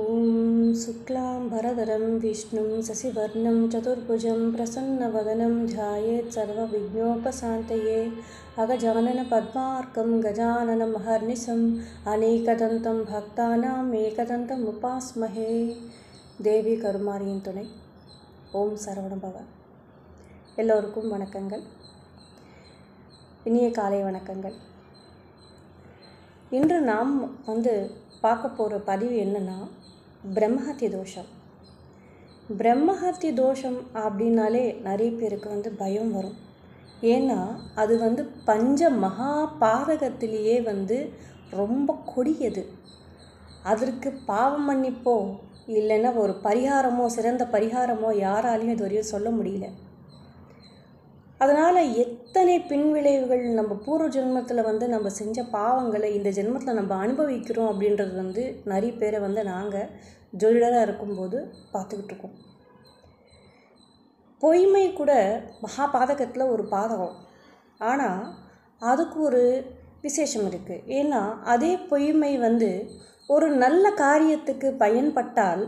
ஓம் சுக்லாம்பரதரம் விஷ்ணும் சசிவர்ணம் சதுர்புஜம் பிரசன்னவதனம் ஜாயேத் சர்வ விக்னோபசாந்தையே அகஜானன பத்மார்க்கம் கஜானன மஹர்னிசம் அநேகதந்தம் பக்தானாம் ஏகதந்தம் உபாஸ்மஹே தேவி கருமாரியின் துணை ஓம் சரவணபவ பவன் எல்லோருக்கும் வணக்கங்கள் இனிய காலை வணக்கங்கள் இன்று நாம் வந்து பார்க்க போகிற பதிவு என்னென்னா பிரம்மஹத்தி தோஷம் பிரம்மஹத்தி தோஷம் அப்படின்னாலே நிறைய பேருக்கு வந்து பயம் வரும் ஏன்னா அது வந்து பஞ்ச மகா பாதகத்திலேயே வந்து ரொம்ப கொடியது அதற்கு பாவம் மன்னிப்போ இல்லைன்னா ஒரு பரிகாரமோ சிறந்த பரிகாரமோ யாராலையும் இது வரையும் சொல்ல முடியல அதனால் எத்தனை பின்விளைவுகள் நம்ம பூர்வ ஜென்மத்தில் வந்து நம்ம செஞ்ச பாவங்களை இந்த ஜென்மத்தில் நம்ம அனுபவிக்கிறோம் அப்படின்றது வந்து நிறைய பேரை வந்து நாங்கள் ஜோதிடராக இருக்கும்போது பார்த்துக்கிட்டு இருக்கோம் பொய்மை கூட மகா பாதகத்தில் ஒரு பாதகம் ஆனால் அதுக்கு ஒரு விசேஷம் இருக்குது ஏன்னா அதே பொய்மை வந்து ஒரு நல்ல காரியத்துக்கு பயன்பட்டால்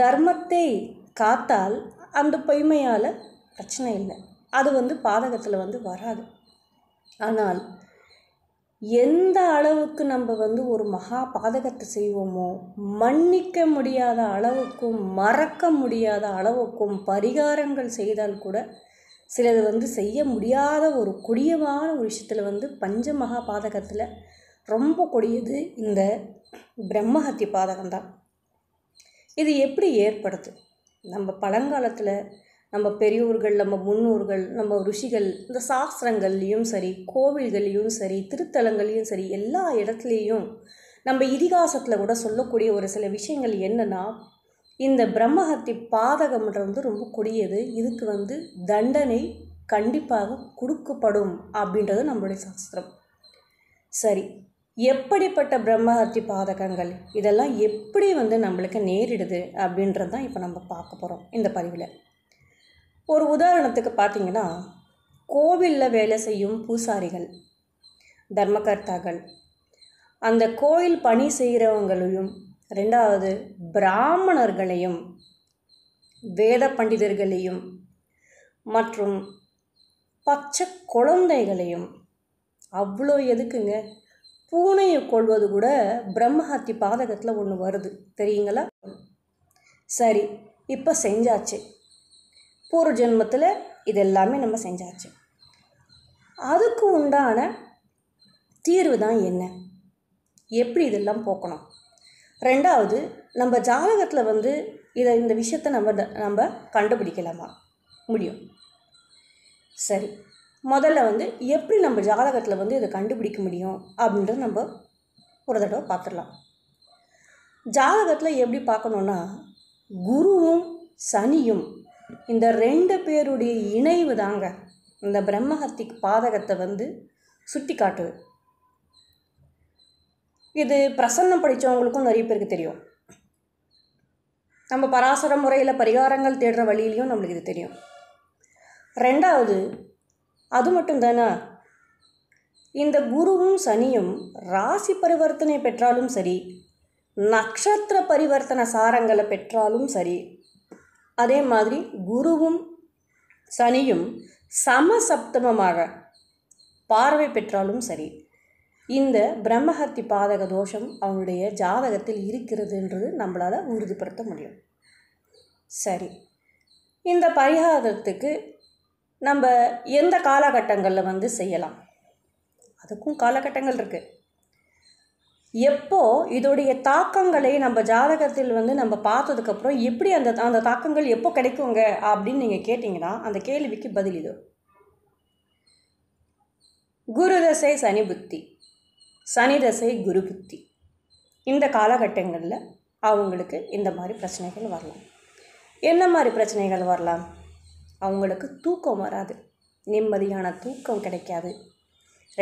தர்மத்தை காத்தால் அந்த பொய்மையால் பிரச்சனை இல்லை அது வந்து பாதகத்தில் வந்து வராது ஆனால் எந்த அளவுக்கு நம்ம வந்து ஒரு மகா பாதகத்தை செய்வோமோ மன்னிக்க முடியாத அளவுக்கும் மறக்க முடியாத அளவுக்கும் பரிகாரங்கள் செய்தால் கூட சிலது வந்து செய்ய முடியாத ஒரு கொடியமான ஒரு விஷயத்தில் வந்து பஞ்ச மகா பாதகத்தில் ரொம்ப கொடியது இந்த பிரம்மஹத்தி பாதகம்தான் இது எப்படி ஏற்படுது நம்ம பழங்காலத்தில் நம்ம பெரியோர்கள் நம்ம முன்னோர்கள் நம்ம ருஷிகள் இந்த சாஸ்திரங்கள்லேயும் சரி கோவில்கள்லேயும் சரி திருத்தலங்கள்லேயும் சரி எல்லா இடத்துலையும் நம்ம இதிகாசத்தில் கூட சொல்லக்கூடிய ஒரு சில விஷயங்கள் என்னென்னா இந்த பிரம்மஹத்தி பாதகம்ன்றது வந்து ரொம்ப கொடியது இதுக்கு வந்து தண்டனை கண்டிப்பாக கொடுக்கப்படும் அப்படின்றது நம்மளுடைய சாஸ்திரம் சரி எப்படிப்பட்ட பிரம்மஹத்தி பாதகங்கள் இதெல்லாம் எப்படி வந்து நம்மளுக்கு நேரிடுது அப்படின்றது தான் இப்போ நம்ம பார்க்க போகிறோம் இந்த பதிவில் ஒரு உதாரணத்துக்கு பார்த்தீங்கன்னா கோவிலில் வேலை செய்யும் பூசாரிகள் தர்மகர்த்தாக்கள் அந்த கோயில் பணி செய்கிறவங்களையும் ரெண்டாவது பிராமணர்களையும் வேத பண்டிதர்களையும் மற்றும் பச்சை குழந்தைகளையும் அவ்வளோ எதுக்குங்க பூனையை கொள்வது கூட பிரம்மஹத்தி பாதகத்தில் ஒன்று வருது தெரியுங்களா சரி இப்போ செஞ்சாச்சு பூர்வ ஜென்மத்தில் இது எல்லாமே நம்ம செஞ்சாச்சு அதுக்கு உண்டான தீர்வு தான் என்ன எப்படி இதெல்லாம் போக்கணும் ரெண்டாவது நம்ம ஜாதகத்தில் வந்து இதை இந்த விஷயத்தை நம்ம நம்ம கண்டுபிடிக்கலாமா முடியும் சரி முதல்ல வந்து எப்படி நம்ம ஜாதகத்தில் வந்து இதை கண்டுபிடிக்க முடியும் அப்படின்றத நம்ம ஒரு தடவை பார்த்துடலாம் ஜாதகத்தில் எப்படி பார்க்கணுன்னா குருவும் சனியும் இந்த ரெண்டு பேருடைய இணைவு தாங்க இந்த பிரம்மஹத்தி பாதகத்தை வந்து சுட்டி காட்டுது இது பிரசன்னம் படித்தவங்களுக்கும் நிறைய பேருக்கு தெரியும் நம்ம பராசர முறையில் பரிகாரங்கள் தேடுற வழியிலையும் நம்மளுக்கு இது தெரியும் ரெண்டாவது அது மட்டும் தானே இந்த குருவும் சனியும் ராசி பரிவர்த்தனை பெற்றாலும் சரி நட்சத்திர பரிவர்த்தன சாரங்களை பெற்றாலும் சரி அதே மாதிரி குருவும் சனியும் சமசப்தமமாக பார்வை பெற்றாலும் சரி இந்த பிரம்மஹத்தி பாதக தோஷம் அவனுடைய ஜாதகத்தில் இருக்கிறதுன்றது நம்மளால் உறுதிப்படுத்த முடியும் சரி இந்த பரிகாரத்துக்கு நம்ம எந்த காலகட்டங்களில் வந்து செய்யலாம் அதுக்கும் காலகட்டங்கள் இருக்குது எப்போ இதோடைய தாக்கங்களை நம்ம ஜாதகத்தில் வந்து நம்ம பார்த்ததுக்கப்புறம் எப்படி அந்த அந்த தாக்கங்கள் எப்போ கிடைக்குங்க அப்படின்னு நீங்கள் கேட்டிங்கன்னா அந்த கேள்விக்கு பதில் இது குரு தசை சனி புத்தி சனி தசை குரு புத்தி இந்த காலகட்டங்களில் அவங்களுக்கு இந்த மாதிரி பிரச்சனைகள் வரலாம் என்ன மாதிரி பிரச்சனைகள் வரலாம் அவங்களுக்கு தூக்கம் வராது நிம்மதியான தூக்கம் கிடைக்காது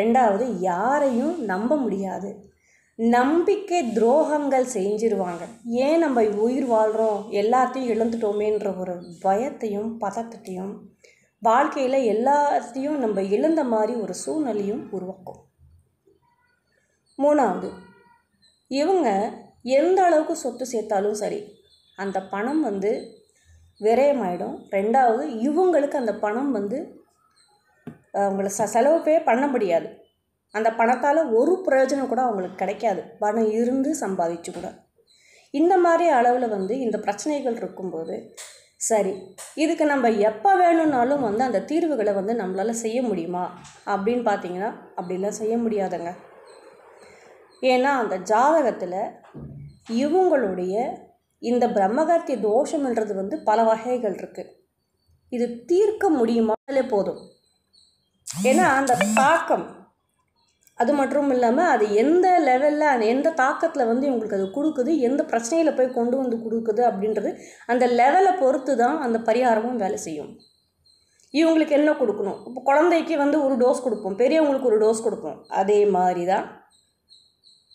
ரெண்டாவது யாரையும் நம்ப முடியாது நம்பிக்கை துரோகங்கள் செஞ்சிருவாங்க ஏன் நம்ம உயிர் வாழ்கிறோம் எல்லாத்தையும் இழந்துட்டோமேன்ற ஒரு பயத்தையும் பதத்தையும் வாழ்க்கையில் எல்லாத்தையும் நம்ம இழந்த மாதிரி ஒரு சூழ்நிலையும் உருவாக்கும் மூணாவது இவங்க எந்த அளவுக்கு சொத்து சேர்த்தாலும் சரி அந்த பணம் வந்து விரயமாயிடும் ரெண்டாவது இவங்களுக்கு அந்த பணம் வந்து அவங்கள ச செலவு பே பண்ண முடியாது அந்த பணத்தால் ஒரு பிரயோஜனம் கூட அவங்களுக்கு கிடைக்காது பணம் இருந்து சம்பாதிச்சு கூட இந்த மாதிரி அளவில் வந்து இந்த பிரச்சனைகள் இருக்கும்போது சரி இதுக்கு நம்ம எப்போ வேணும்னாலும் வந்து அந்த தீர்வுகளை வந்து நம்மளால் செய்ய முடியுமா அப்படின்னு பார்த்தீங்கன்னா அப்படிலாம் செய்ய முடியாதுங்க ஏன்னா அந்த ஜாதகத்தில் இவங்களுடைய இந்த பிரம்மகர்த்தி தோஷம்ன்றது வந்து பல வகைகள் இருக்குது இது தீர்க்க முடியுமாலே போதும் ஏன்னா அந்த தாக்கம் அது மட்டும் இல்லாமல் அது எந்த லெவலில் அது எந்த தாக்கத்தில் வந்து இவங்களுக்கு அது கொடுக்குது எந்த பிரச்சனையில் போய் கொண்டு வந்து கொடுக்குது அப்படின்றது அந்த லெவலை பொறுத்து தான் அந்த பரிகாரமும் வேலை செய்யும் இவங்களுக்கு என்ன கொடுக்கணும் இப்போ குழந்தைக்கு வந்து ஒரு டோஸ் கொடுப்போம் பெரியவங்களுக்கு ஒரு டோஸ் கொடுப்போம் அதே மாதிரி தான்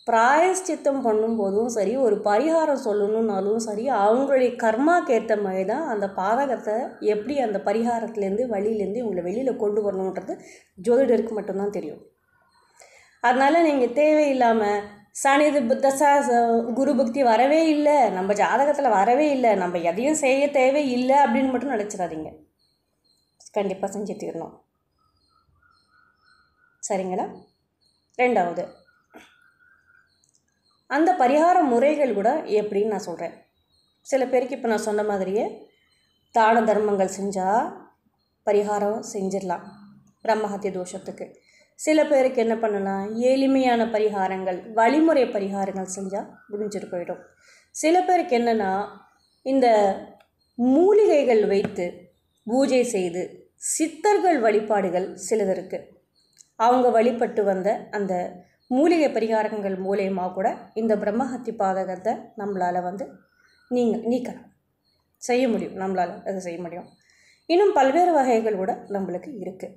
பிராயஷ்சித்தம் பண்ணும்போதும் சரி ஒரு பரிகாரம் சொல்லணுன்னாலும் சரி அவங்களுடைய கர்மாக்கு ஏற்ற மாதிரி தான் அந்த பாதகத்தை எப்படி அந்த பரிகாரத்துலேருந்து வழியிலேருந்து இவங்களை வெளியில் கொண்டு வரணுன்றது ஜோதிடருக்கு மட்டும்தான் தெரியும் அதனால் நீங்கள் தேவையில்லாமல் சனி தசா குரு பக்தி வரவே இல்லை நம்ம ஜாதகத்தில் வரவே இல்லை நம்ம எதையும் செய்ய தேவை இல்லை அப்படின்னு மட்டும் நினச்சிடாதீங்க கண்டிப்பாக செஞ்சு தீரணும் சரிங்களா ரெண்டாவது அந்த பரிகார முறைகள் கூட எப்படின்னு நான் சொல்கிறேன் சில பேருக்கு இப்போ நான் சொன்ன மாதிரியே தான தர்மங்கள் செஞ்சால் பரிகாரம் செஞ்சிடலாம் பிரம்மஹத்திய தோஷத்துக்கு சில பேருக்கு என்ன பண்ணலாம் எளிமையான பரிகாரங்கள் வழிமுறை பரிகாரங்கள் செஞ்சால் முடிஞ்சிட்டு போயிடும் சில பேருக்கு என்னென்னா இந்த மூலிகைகள் வைத்து பூஜை செய்து சித்தர்கள் வழிபாடுகள் சிலது இருக்குது அவங்க வழிபட்டு வந்த அந்த மூலிகை பரிகாரங்கள் மூலயமா கூட இந்த பிரம்மஹத்தி பாதகத்தை நம்மளால் வந்து நீங்கள் நீக்கலாம் செய்ய முடியும் நம்மளால் அதை செய்ய முடியும் இன்னும் பல்வேறு வகைகள் கூட நம்மளுக்கு இருக்குது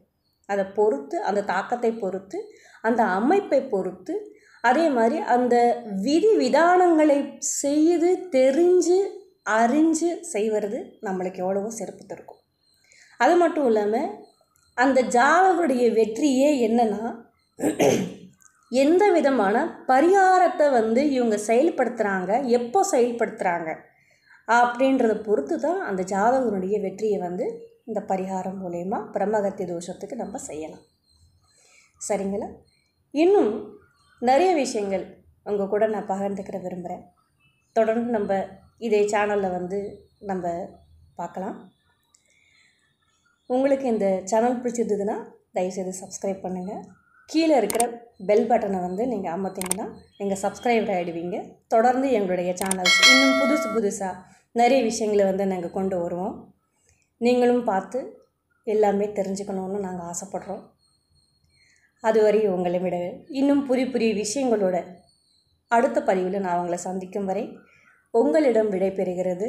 அதை பொறுத்து அந்த தாக்கத்தை பொறுத்து அந்த அமைப்பை பொறுத்து அதே மாதிரி அந்த விதி விதானங்களை செய்து தெரிஞ்சு அறிஞ்சு செய்வது நம்மளுக்கு எவ்வளவோ சிறப்பு தருக்கும் அது மட்டும் இல்லாமல் அந்த ஜாதகருடைய வெற்றியே என்னென்னா எந்த விதமான பரிகாரத்தை வந்து இவங்க செயல்படுத்துகிறாங்க எப்போ செயல்படுத்துகிறாங்க அப்படின்றத பொறுத்து தான் அந்த ஜாதகனுடைய வெற்றியை வந்து இந்த பரிகாரம் மூலயமா பிரம்மகத்தி தோஷத்துக்கு நம்ம செய்யலாம் சரிங்களா இன்னும் நிறைய விஷயங்கள் உங்கள் கூட நான் பகிர்ந்துக்கிற விரும்புகிறேன் தொடர்ந்து நம்ம இதே சேனலில் வந்து நம்ம பார்க்கலாம் உங்களுக்கு இந்த சேனல் பிடிச்சிருந்ததுன்னா தயவுசெய்து சப்ஸ்கிரைப் பண்ணுங்கள் கீழே இருக்கிற பெல் பட்டனை வந்து நீங்கள் அமர்த்திங்கன்னா நீங்கள் சப்ஸ்கிரைபர் ஆகிடுவீங்க தொடர்ந்து எங்களுடைய சேனல்ஸ் இன்னும் புதுசு புதுசாக நிறைய விஷயங்களை வந்து நாங்கள் கொண்டு வருவோம் நீங்களும் பார்த்து எல்லாமே தெரிஞ்சுக்கணுன்னு நாங்கள் ஆசைப்பட்றோம் அதுவரை உங்களை விட இன்னும் புரிய புரிய விஷயங்களோட அடுத்த பதிவில் நான் அவங்களை சந்திக்கும் வரை உங்களிடம் விடைபெறுகிறது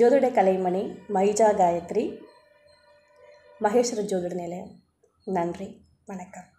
ஜோதிட கலைமணி மைஜா காயத்ரி மகேஸ்வர ஜோதிட நிலையம் நன்றி வணக்கம்